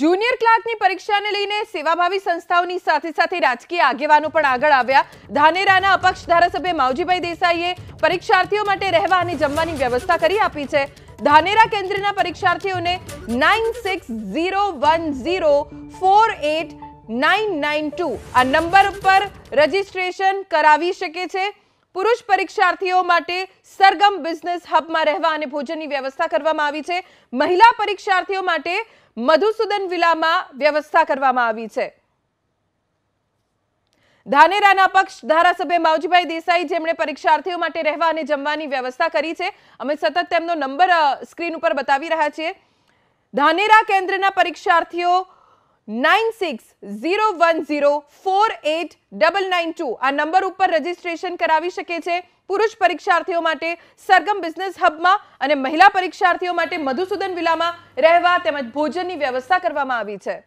junior ક્લાર્કની પરીક્ષાને લઈને સેવાભાવી સંસ્થાઓની સાથે સાથે રાજકીય આગેવાનો પણ આગળ આવ્યા ધાનેરાના અપક્ષ ધારાસભ્ય માવજીભાઈ દેસાઈએ પરીક્ષાર્થીઓ માટે રહેવા અને જમવાની વ્યવસ્થા કરી આપી છે ધાનેરા કેન્દ્રના પરીક્ષાર્થીઓને nine six zero one zero four eight nine nine two આ નંબર ઉપર રજીસ્ટ્રેશન કરાવી શકે છે પુરુષ પરીક્ષાર્થીઓ માટે સરગમ બિઝનેસ હબમાં રહેવા અને ભોજનની વ્યવસ્થા કરવામાં આવી છે મહિલા પરીક્ષાર્થીઓ માટે મધુસૂદન વિલામાં વ્યવસ્થા કરવામાં આવી છે ધાનેરાના પક્ષ ધારાસભ્ય માવજીભાઈ દેસાઈ જેમણે પરીક્ષાર્થીઓ માટે રહેવા અને જમવાની વ્યવસ્થા કરી છે અમે સતત તેમનો નંબર સ્ક્રીન ઉપર બતાવી રહ્યા છીએ ધાનેરા કેન્દ્રના પરીક્ષાર્થીઓ nine six zero one zero four eight double nine two આ નંબર ઉપર રજીસ્ટ્રેશન કરાવી શકે છે પુરુષ પરીક્ષાર્થીઓ માટે સરગમ બિઝનેસ હબમાં અને મહિલા પરીક્ષાર્થીઓ માટે મધુસૂદન વિલામાં રહેવા તેમજ ભોજનની વ્યવસ્થા કરવામાં આવી છે